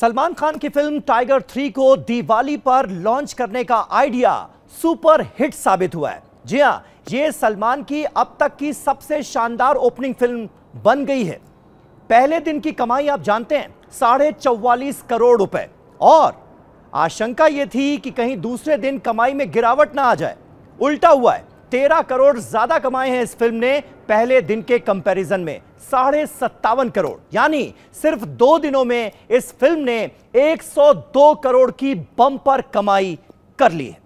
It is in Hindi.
सलमान खान की फिल्म टाइगर थ्री को दिवाली पर लॉन्च करने का आइडिया सुपर हिट साबित हुआ है जी हाँ ये सलमान की अब तक की सबसे शानदार ओपनिंग फिल्म बन गई है पहले दिन की कमाई आप जानते हैं साढ़े चौवालीस करोड़ रुपए और आशंका ये थी कि कहीं दूसरे दिन कमाई में गिरावट ना आ जाए उल्टा हुआ है तेरह करोड़ ज्यादा कमाए हैं इस फिल्म ने पहले दिन के कंपैरिजन में साढ़े सत्तावन करोड़ यानी सिर्फ दो दिनों में इस फिल्म ने 102 करोड़ की बम्पर कमाई कर ली है